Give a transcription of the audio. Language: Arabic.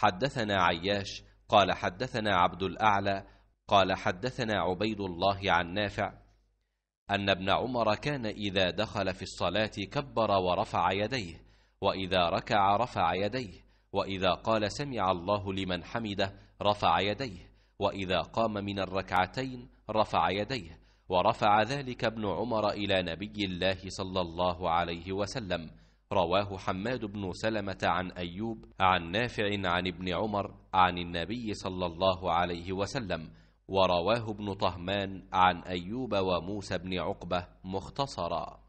حدثنا عياش قال حدثنا عبد الأعلى قال حدثنا عبيد الله عن نافع أن ابن عمر كان إذا دخل في الصلاة كبر ورفع يديه وإذا ركع رفع يديه وإذا قال سمع الله لمن حمده رفع يديه وإذا قام من الركعتين رفع يديه ورفع ذلك ابن عمر إلى نبي الله صلى الله عليه وسلم رواه حماد بن سلمة عن أيوب عن نافع عن ابن عمر عن النبي صلى الله عليه وسلم ورواه ابن طهمان عن أيوب وموسى بن عقبة مختصرا